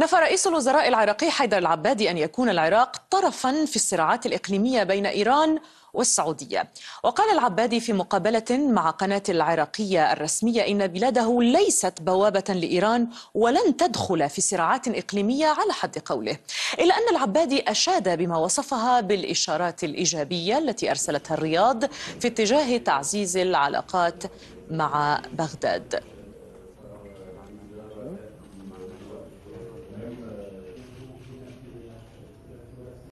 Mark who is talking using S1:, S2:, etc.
S1: نفى رئيس الوزراء العراقي حيدر العبادي أن يكون العراق طرفا في الصراعات الإقليمية بين إيران والسعودية وقال العبادي في مقابلة مع قناة العراقية الرسمية إن بلاده ليست بوابة لإيران ولن تدخل في صراعات إقليمية على حد قوله إلا أن العبادي أشاد بما وصفها بالإشارات الإيجابية التي أرسلتها الرياض في اتجاه تعزيز العلاقات مع بغداد